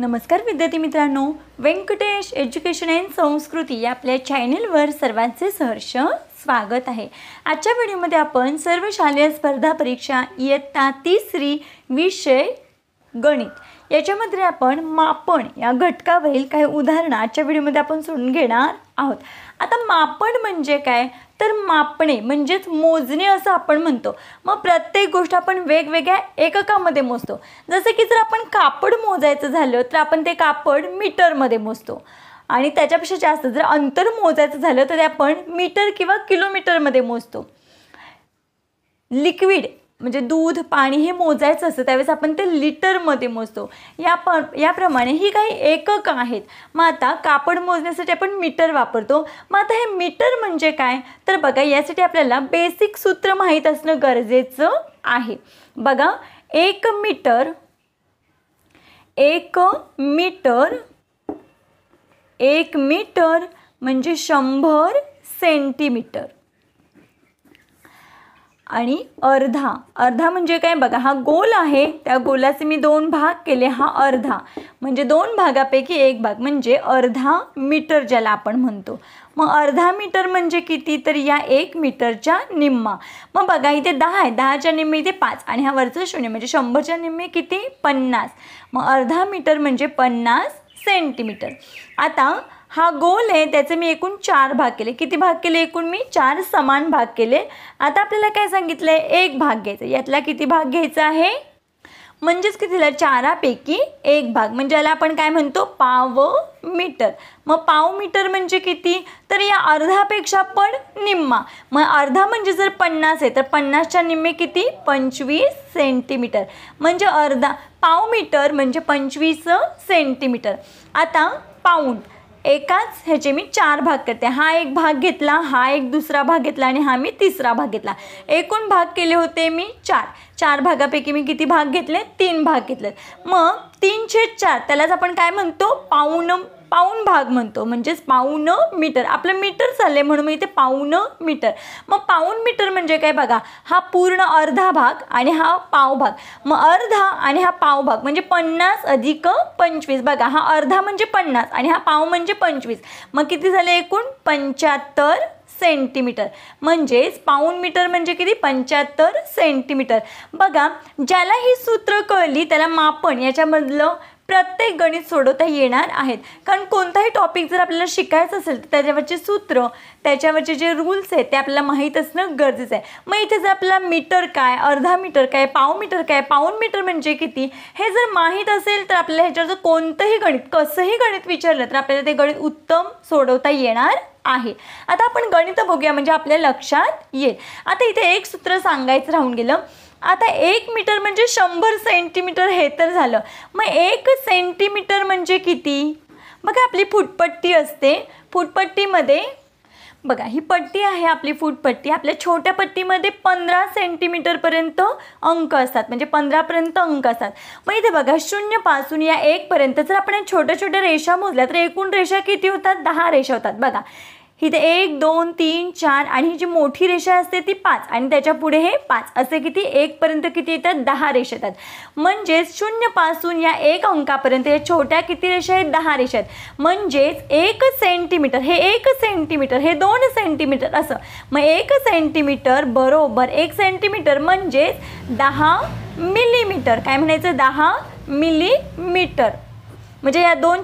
नमस्कार विद्यार्थी मित्रांनो व्यंकटेश एज्युकेशन अँड संस्कृती या आपल्या चॅनेलवर सर्वांचे सहर्ष स्वागत आहे आजच्या व्हिडिओमध्ये आपण सर्व शालेय स्पर्धा परीक्षा इयत्ता तिसरी विषय गणित याच्यामध्ये आपण मापण या घटकावरील काही उदाहरणं आजच्या व्हिडिओमध्ये आपण सोडून घेणार आहोत आता मापण म्हणजे काय तर मापणे म्हणजेच मोजणे असं आपण म्हणतो मग प्रत्येक गोष्ट आपण वेगवेगळ्या एककामध्ये मोजतो जसं की जर आपण कापड मोजायचं झालं तर आपण ते कापड मीटरमध्ये मोजतो आणि त्याच्यापेक्षा जास्त जर अंतर मोजायचं झालं तर आपण मीटर किंवा किलोमीटरमध्ये मोजतो लिक्विड म्हणजे दूध पाणी हे मोजायचं असतं त्यावेळेस आपण ते लिटरमध्ये मोजतो या प याप्रमाणे ही काही एकक आहेत मग आता कापड मोजण्यासाठी आपण मीटर वापरतो मग आता हे मीटर म्हणजे काय तर बघा यासाठी आपल्याला बेसिक सूत्र माहीत असणं गरजेचं आहे बघा एक मीटर एक मीटर एक मीटर म्हणजे शंभर सेंटीमीटर आणि अर्धा अर्धा म्हणजे काय बघा हा गोल आहे त्या गोलाचे मी दोन भाग केले हा अर्धा म्हणजे दोन भागापैकी एक भाग म्हणजे अर्धा मीटर ज्याला आपण म्हणतो मग अर्धा मीटर म्हणजे किती तर या एक मीटरच्या निम्मा मग बघा इथे दहा आहे दहाच्या निम्मे इथे पाच आणि हा वरचं शून्य म्हणजे शंभरच्या निम्मे किती पन्नास मग अर्धा मीटर म्हणजे पन्नास सेंटीमीटर आता हा गोल आहे त्याचे मी एकूण चार भाग केले किती भाग केले एकूण मी चार समान भाग केले आता आपल्याला काय सांगितलं आहे एक भाग घ्यायचा यातला किती भाग घ्यायचा आहे म्हणजेच कितीला चारापैकी एक भाग म्हणजे याला आपण काय म्हणतो पाव मीटर मग पाव मीटर म्हणजे किती तर या अर्धापेक्षा पण निम्मा मग अर्धा म्हणजे जर पन्नास आहे तर पन्नासच्या निम्मे किती पंचवीस सेंटीमीटर म्हणजे अर्धा पाव मीटर म्हणजे पंचवीस सेंटीमीटर आता पाऊंड एकाच ह्याचे मी चार भाग करते हा एक भाग घेतला हा एक दुसरा भाग घेतला आणि हा मी तिसरा भाग घेतला एकूण भाग केले होते मी चार चार भागापैकी मी किती भाग घेतले तीन भाग घेतले मग तीन छेद चार त्यालाच आपण काय म्हणतो पाऊण पाऊन भाग म्हणतो म्हणजेच पाऊन मीटर आपलं मीटर चाललंय म्हणून इथे पाऊन मीटर मग पाऊन मीटर म्हणजे काय बघा हा पूर्ण अर्धा भाग आणि हा पाव भाग मग अर्धा आणि हा पाव भाग म्हणजे पन्नास अधिक पंचवीस बघा हा अर्धा म्हणजे पन्नास आणि हा पाव म्हणजे पंचवीस मग किती झाले एकूण पंच्याहत्तर सेंटीमीटर म्हणजेच पाऊन मीटर म्हणजे किती पंच्याहत्तर सेंटीमीटर बघा ज्याला ही सूत्र कळली त्याला मापन याच्यामधलं प्रत्येक गणित सोडवता येणार आहेत कारण कोणताही टॉपिक जर आपल्याला शिकायचं असेल तर त्याच्यावरचे सूत्र त्याच्यावरचे जे रूल्स आहेत ते आपल्याला माहीत असणं गरजेचं आहे मग इथे जर आपल्याला मीटर काय अर्धा मीटर काय पाव मीटर काय पाऊन मीटर म्हणजे किती हे जर माहीत असेल तर आपल्याला ह्याच्यावर जर कोणतंही गणित कसंही गणित विचारलं तर आपल्याला ते गणित उत्तम सोडवता येणार आहे आता आपण गणित बघूया म्हणजे आपल्या लक्षात येईल आता इथे एक सूत्र सांगायचं राहून गेलं आता एक मीटर म्हणजे शंभर सेंटीमीटर हे तर झालं मग एक सेंटीमीटर म्हणजे किती बघा आपली फुटपट्टी असते फुटपट्टीमध्ये बघा ही पट्टी आहे आपली फूटपट्टी आपल्या छोट्या पट्टीमध्ये पंधरा सेंटीमीटरपर्यंत अंक असतात म्हणजे पंधरापर्यंत अंक असतात मग इथे बघा पासून या एकपर्यंत जर आपण छोट्या छोट्या रेषा मोजल्या तर एकूण रेषा किती होतात दहा रेषा होतात बघा इथे एक दोन तीन चार आणि ही जी मोठी रेषा असते ती पाच आणि त्याच्या पुढे हे पाच असे किती एकपर्यंत किती येतात दहा रेषा येतात म्हणजेच शून्यपासून या एक अंकापर्यंत या छोट्या किती रेषा आहेत दहा रेषा आहेत म्हणजेच एक सेंटीमीटर हे एक सेंटीमीटर हे दोन सेंटीमीटर असं मग एक सेंटीमीटर बरोबर एक सेंटीमीटर म्हणजेच दहा मिलीमीटर काय म्हणायचं दहा मिलीमीटर म्हणजे या दोन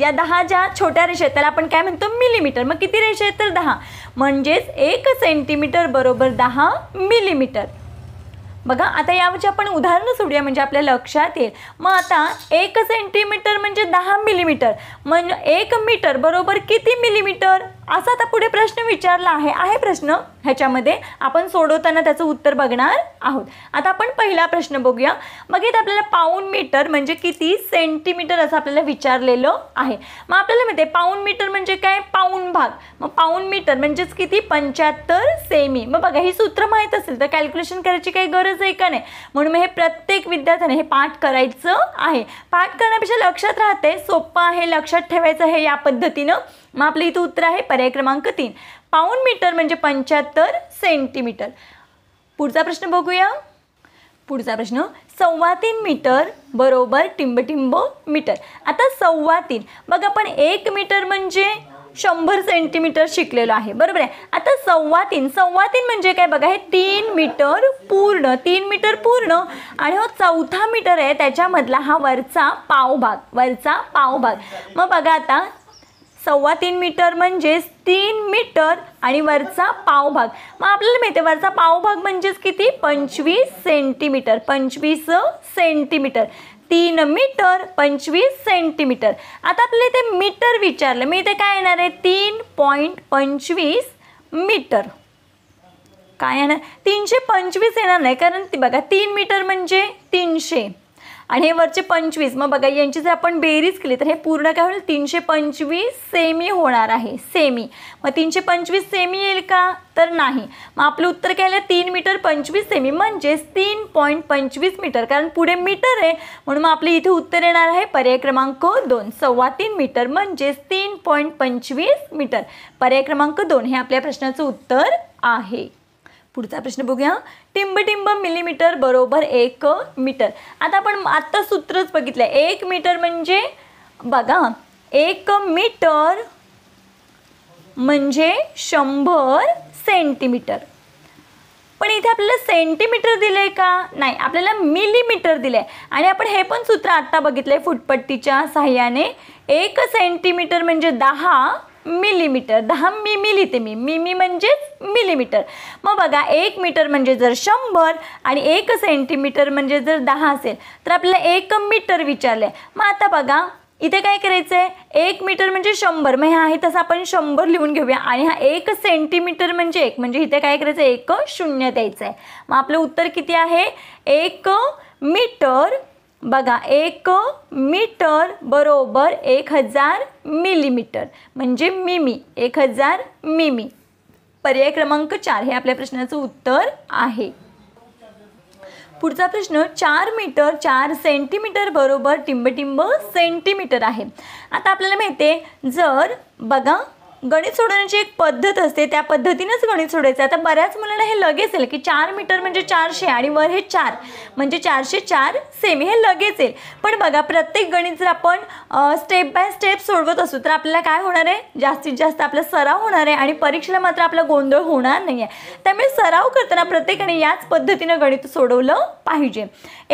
या दहा ज्या छोट्या रेषा आहेत त्याला आपण काय म्हणतो मिलीमीटर मग किती रेषा आहेत तर दहा म्हणजेच एक सेंटीमीटर बरोबर दहा मिलीमीटर बघा आता यावरचे आपण उदाहरणं सोडूया म्हणजे आपल्या लक्षात येईल मग आता एक सेंटीमीटर म्हणजे दहा मिलीमीटर म्हणजे एक मीटर बरोबर किती मिलीमीटर असा आता पुढे प्रश्न विचारला आहे आहे प्रश्न ह्याच्यामध्ये आपण सोडवताना त्याचं उत्तर बघणार आहोत आता आपण पहिला प्रश्न बघूया मग इथे आपल्याला पाऊन मीटर म्हणजे किती सेंटीमीटर असं आपल्याला विचारलेलं आहे मग आपल्याला माहिती आहे पाऊन मीटर म्हणजे काय पाऊन भाग मग पाऊन मीटर म्हणजेच किती पंच्याहत्तर सेमी मग बघा ही सूत्र माहीत असेल तर कॅल्क्युलेशन करायची काही गरज आहे का नाही म्हणून मग हे प्रत्येक विद्यार्थ्याने हे पाठ करायचं आहे पाठ करण्यापेक्षा लक्षात राहते सोपं आहे लक्षात ठेवायचं आहे या पद्धतीनं मग आपलं इथं उत्तर आहे पर्याय क्रमांक तीन पाऊन मीटर म्हणजे पंच्याहत्तर सेंटीमीटर पुढचा प्रश्न बघूया पुढचा प्रश्न सव्वा तीन मीटर बरोबर टिंबटिंब मीटर आता सव्वा तीन मग आपण एक मीटर म्हणजे शंभर सेंटीमीटर शिकलेलो आहे बरोबर आहे आता सव्वा तीन सव्वा तीन म्हणजे काय बघा हे तीन मीटर पूर्ण तीन मीटर पूर्ण आणि हो चौथा मीटर आहे त्याच्यामधला हा वरचा पावभाग वरचा पावभाग मग बघा आता सव्वा तीन मीटर म्हणजेच तीन मीटर आणि वरचा पावभाग मग आपल्याला माहिती आहे वरचा पावभाग म्हणजेच किती पंचवीस सेंटीमीटर पंचवीस सेंटीमीटर तीन मीटर पंचवीस सेंटीमीटर आता आपल्याला इथे मीटर विचारलं मी इथे काय येणार आहे तीन पॉईंट पंचवीस मीटर काय येणार तीनशे पंचवीस येणार नाही कारण ती बघा तीन मीटर म्हणजे तीनशे आणि हे वरचे पंचवीस मग बघा यांची जर आपण बेरीज केली तर हे पूर्ण काय होईल तीनशे पंचवीस सेमी होणार आहे सेमी मग तीनशे पंचवीस सेमी येईल का तर नाही मग आपलं उत्तर काय आलं तीन मीटर पंचवीस सेमी म्हणजेच तीन पॉईंट पंचवीस मीटर कारण पुढे मीटर आहे म्हणून मग आपले इथे उत्तर येणार आहे पर्याय क्रमांक दोन सव्वा तीन मीटर म्हणजेच तीन पॉईंट पंचवीस मीटर पर्याय क्रमांक दोन हे आपल्या प्रश्नाचं उत्तर आहे पुढचा प्रश्न बघूया टिंबटिंब मिलीमीटर बरोबर एक मीटर आता आपण आत्ता सूत्रच बघितलं एक मीटर म्हणजे बघा एक मीटर म्हणजे शंभर सेंटीमीटर पण इथे आपल्याला सेंटीमीटर दिलं आहे का नाही आपल्याला मिलीमीटर दिलं आहे आणि आपण हे पण सूत्र आत्ता बघितलं आहे फुटपट्टीच्या सहाय्याने एक सेंटीमीटर म्हणजे दहा मिलीमीटर दहा मिमी लिहिते मी मिमी म्हणजे मिलीमीटर मग बघा एक मीटर म्हणजे जर शंभर आणि एक सेंटीमीटर म्हणजे जर दहा असेल तर आपल्याला एक मीटर विचारलं आहे मग आता बघा इथे काय करायचं आहे एक मीटर म्हणजे शंभर मग ह्या आहे तसं आपण शंभर लिहून घेऊया आणि हा एक सेंटीमीटर म्हणजे एक म्हणजे इथे काय करायचं आहे एक शून्य द्यायचं आहे मग आपलं उत्तर किती आहे एक मीटर बघा एक मीटर बरोबर एक हजार मिलीमीटर म्हणजे मिमी एक हजार मिमी पर्याय क्रमांक चार हे आपल्या प्रश्नाचं उत्तर आहे पुढचा प्रश्न चार मीटर चार सेंटीमीटर बरोबर टिंबटिंब सेंटीमीटर आहे आता आपल्याला माहिती आहे जर बघा गणित सोडवण्याची एक पद्धत असते त्या पद्धतीनंच गणित सोडायचं आता बऱ्याच मुलांना हे लगेच येईल की चार मीटर म्हणजे चारशे आणि वर हे चार म्हणजे चारशे चार सेमी हे लगेच येईल पण बघा प्रत्येक गणित जर आपण स्टेप बाय स्टेप सोडवत असू तर आपल्याला काय होणार आहे जास्तीत जास्त आपला सराव होणार आहे आणि परीक्षेला मात्र आपला गोंधळ होणार नाही आहे त्यामुळे सराव करताना प्रत्येकाने याच पद्धतीनं गणित सोडवलं पाहिजे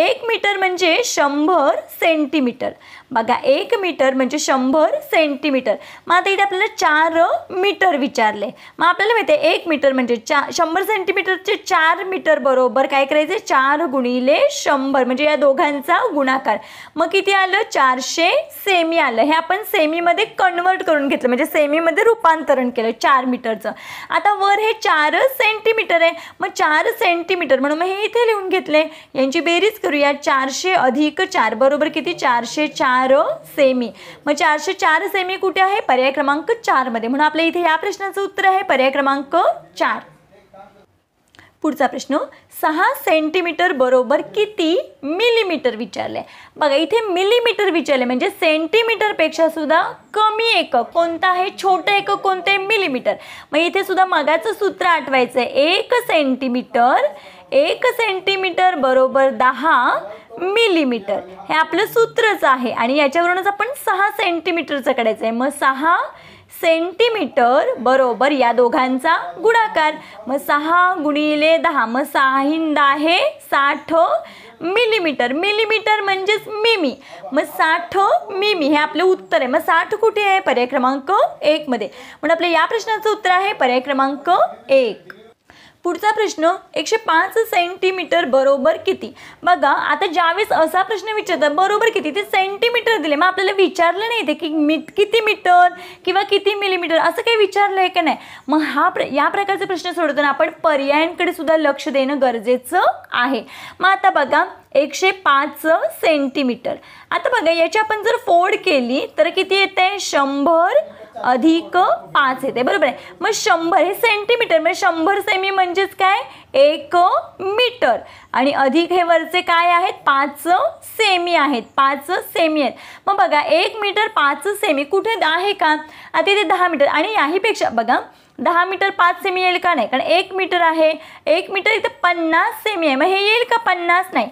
एक मीटर म्हणजे शंभर सेंटीमीटर बघा एक मीटर म्हणजे शंभर सेंटीमीटर मग आता इथे आपल्याला चार मीटर विचारले मग आपल्याला माहिती आहे एक मीटर म्हणजे चा शंभर सेंटीमीटरचे चार मीटर बरोबर काय करायचे चार गुणिले शंभर म्हणजे या दोघांचा गुणाकार मग किती आलं चारशे सेमी आलं हे आपण सेमीमध्ये कन्वर्ट करून घेतलं म्हणजे सेमीमध्ये रूपांतरण केलं चार मीटरचं आता वर हे चार सेंटीमीटर आहे मग चार सेंटीमीटर म्हणून मग हे इथे लिहून घेतले यांची बेरीज करूया चारशे अधिक चार बरोबर किती चारशे चार सेमी मग चारशे चार सेमी कुठे आहे पर्याय क्रमांक चारमध्ये म्हणून आपल्या इथे या प्रश्नाचं उत्तर आहे पर्याय क्रमांक चार पुढचा प्रश्न सहा सेंटीमीटर बरोबर किती मिलीमीटर विचारले बघा इथे मिलीमीटर विचारले म्हणजे सेंटीमीटरपेक्षा सुद्धा कमी एक कोणता आहे छोटं एक कोणतं आहे मिलीमीटर मग इथे सुद्धा मगाचं सूत्र आठवायचं आहे एक सेंटीमीटर एक सेंटीमीटर बरोबर दहा मिलीमीटर हे आपलं सूत्रच आहे आणि याच्यावरूनच आपण सहा सेंटीमीटरचं काढायचं आहे मग सहा सेंटीमीटर बरोबर या दोघांचा गुणाकार मग सहा गुणिले दहा मग सहा हिंद आहे साठ मिलीमीटर मिलीमीटर म्हणजेच मिमी मग साठ मिमी हे आपलं उत्तर आहे मग साठ कुठे आहे पर्याय क्रमांक एकमध्ये म्हणून आपल्या या प्रश्नाचं उत्तर आहे पर्याय क्रमांक एक पुढचा प्रश्न एकशे पाच सेंटीमीटर बरोबर किती बघा आता ज्यावेळेस असा प्रश्न विचारतात बरोबर किती ते सेंटीमीटर दिले मग आपल्याला विचारलं नाही ते की मी किती मीटर किंवा किती मिलीमीटर असं काही विचारलं आहे का नाही मग हा प्र या प्रकारचे प्रश्न सोडवताना आपण पर्यायांकडे सुद्धा लक्ष देणं गरजेचं आहे मग आता बघा एकशे पाच सेंटीमीटर आता बघा याची आपण जर फोड केली तर किती येते शंभर अधिक पाच येते बरोबर आहे मग शंभर हे सेंटीमीटर म्हणजे शंभर सेमी म्हणजेच काय एक मीटर आणि अधिक हे वरचे काय आहेत पाच सेमी आहेत पाच सेमी आहेत मग बघा एक मीटर पाच सेमी कुठे आहे का आता इथे दहा मीटर आणि याहीपेक्षा बघा दहा मीटर पाच सेमी येईल का नाही कारण एक मीटर आहे एक मीटर इथे पन्नास सेमी आहे मग हे येईल का पन्नास नाही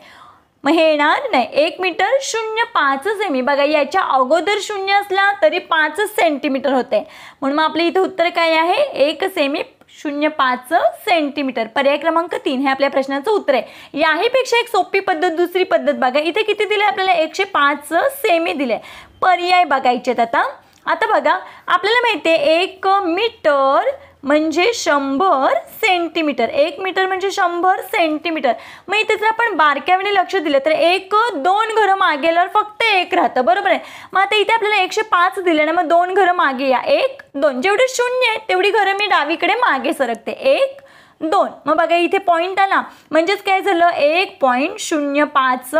मग हे येणार नाही एक मीटर शून्य पाच सेमी बघा याच्या अगोदर शून्य असला तरी पाच सेंटीमीटर होते म्हणून मग आपलं इथं उत्तर काय आहे एक सेमी शून्य पाच सेंटीमीटर पर्याय क्रमांक तीन हे आपल्या प्रश्नाचं उत्तर आहे याहीपेक्षा एक सोपी पद्धत दुसरी पद्धत बघा इथे किती दिले आपल्याला एकशे पाच सेमी दिले पर्याय बघायचे आता आता बघा आपल्याला माहिती आहे एक मीटर म्हणजे शंभर सेंटीमीटर एक मीटर म्हणजे शंभर सेंटीमीटर मग इथे जर आपण बारक्यावेने लक्ष दिलं तर एक दोन घरं मागे फक्त एक राहतं बरोबर आहे मग आता इथे आपल्याला एकशे पाच दिले ना मग दोन घरं मागे या एक दोन जेवढे शून्य आहे तेवढी घरं मी डावीकडे मागे सरकते एक दोन मग बघा इथे पॉईंट आला म्हणजेच काय झालं एक पॉईंट शून्य पाच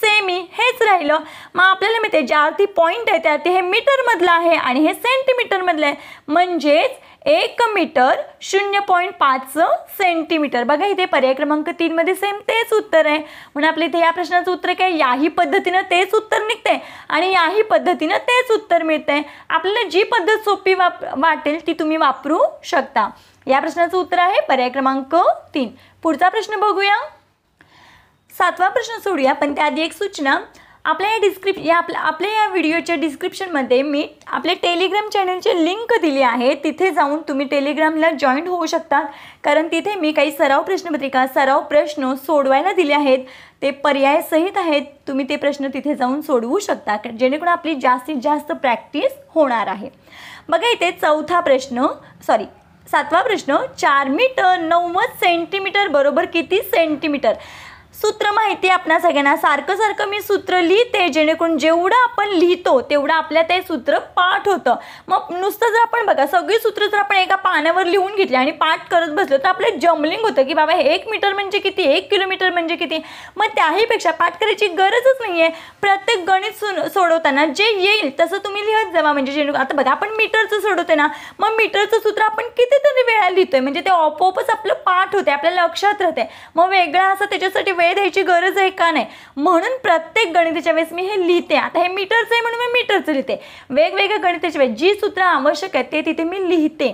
सेमी हेच राहिलं मग आपल्याला आहे ज्या अर्थी पॉईंट आहे त्या अर्थी हे मीटरमधलं आहे आणि हे सेंटीमीटरमधलं आहे म्हणजेच एक मीटर शून्य पॉईंट पाच सेंटीमीटर बघा इथे पर्याय क्रमांक तीनमध्ये सेम तेच उत्तर आहे म्हणून आपल्या इथे या प्रश्नाचं उत्तर काय याही पद्धतीनं तेच उत्तर निघतंय आणि याही पद्धतीनं तेच उत्तर मिळते आपल्याला जी पद्धत सोपी वाप वाटेल ती तुम्ही वापरू शकता या प्रश्नाचं उत्तर आहे पर्याय क्रमांक तीन पुढचा प्रश्न बघूया सातवा प्रश्न सोडूया पण त्याआधी एक सूचना आपल्या या डिस्क्रिप या आपल्या आपल्या या व्हिडिओच्या डिस्क्रिप्शनमध्ये मी आपल्या टेलिग्राम चॅनलचे लिंक दिली आहे तिथे जाऊन तुम्ही टेलिग्रामला जॉईंट होऊ शकता कारण तिथे मी काही सराव प्रश्नपत्रिका सराव प्रश्न सोडवायला दिले आहेत ते पर्यायसहित आहेत तुम्ही ते प्रश्न तिथे जाऊन सोडवू शकता जेणेकरून आपली जास्तीत जास्त प्रॅक्टिस होणार आहे बघा इथे चौथा प्रश्न सॉरी सातवा प्रश्न चार मीटर नव्वद सेंटीमीटर बरोबर किती सेंटीमीटर सूत्र माहिती आपल्या सगळ्यांना सारखं सारखं मी सूत्र लिहिते जेणेकरून जेवढं आपण लिहितो तेवढं आपल्या ते सूत्र पाठ होतं मग नुसतं जर आपण बघा सगळी सूत्र जर आपण एका पाण्यावर लिहून घेतली आणि पाठ करत बसलो तर आपलं जमलिंग होतं की बाबा हे एक मीटर म्हणजे किती एक किलोमीटर म्हणजे किती मग त्याहीपेक्षा पाठ करायची गरजच नाही आहे प्रत्येक गणित सु सोडवताना जे येईल तसं तुम्ही लिहत जावा म्हणजे जेणेकरून आता बघा आपण मीटरचं सोडवतो ना मग मीटरचं सूत्र आपण कितीतरी वेळा लिहितोय म्हणजे ते ऑपोपच आपलं पाठ होते आपल्या लक्षात राहते मग वेगळा असं त्याच्यासाठी वेळ द्यायची गरज आहे का नाही म्हणून प्रत्येक गणिताच्या वेळेस मी हे लिहिते आता हे मीटरचं आहे म्हणून मी मीटरचं लिहिते वेगवेगळ्या गणिताच्या वेळेस जी सूत्र आवश्यक आहेत ते तिथे मी लिहिते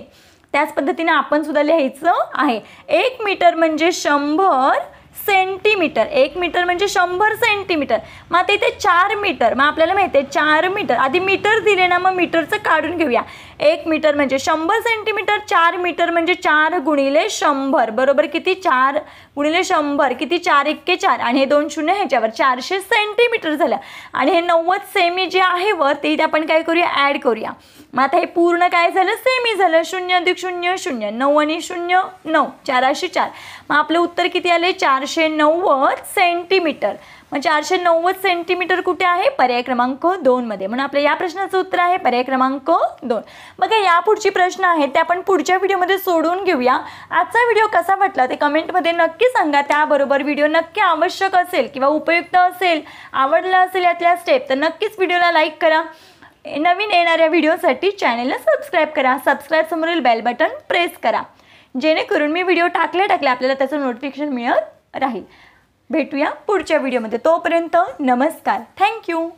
त्याच पद्धतीने आपण सुद्धा लिहायचं आहे एक मीटर म्हणजे शंभर सेंटीमीटर एक मीटर म्हणजे शंभर सेंटीमीटर मग आता इथे चार मीटर मग आपल्याला माहिती आहे चार मीटर आधी मीटर दिले ना मग मीटरचं काढून घेऊया एक मीटर म्हणजे शंभर सेंटीमीटर चार मीटर म्हणजे चार गुणिले शंभर बरोबर किती चार गुणिले शंभर किती चार इतके चार आणि हे दोन शून्य ह्याच्यावर चारशे सेंटीमीटर झालं आणि हे नव्वद सेमी जे आहे वर ते आपण काय करूया ॲड करूया मग आता हे पूर्ण काय झालं सेमी झालं शून्य अधिक शून्य शून्य नऊ आणि शून्य नऊ चाराशे चार मग आपलं उत्तर किती आलं चारशे नव्वद सेंटीमीटर म्हणजे चारशे नव्वद सेंटीमीटर कुठे आहे पर्याय क्रमांक दोनमध्ये म्हणून आपल्या या प्रश्नाचं उत्तर आहे पर्याय क्रमांक दोन बघा या पुढची प्रश्न आहेत ते आपण पुढच्या व्हिडिओमध्ये सोडून घेऊया आजचा व्हिडिओ कसा वाटला ते कमेंटमध्ये नक्की सांगा त्याबरोबर व्हिडिओ नक्की आवश्यक असेल किंवा उपयुक्त असेल आवडला असेल यातल्या स्टेप तर नक्कीच व्हिडिओला लाईक करा नवीन येणाऱ्या व्हिडिओसाठी चॅनेलला सबस्क्राईब करा सबस्क्राईब समोरील बेल बटन प्रेस करा जेणेकरून मी व्हिडिओ टाकले टाकले आपल्याला त्याचं नोटिफिकेशन मिळत राहील भेटूया पुढच्या व्हिडिओमध्ये तोपर्यंत नमस्कार थँक्यू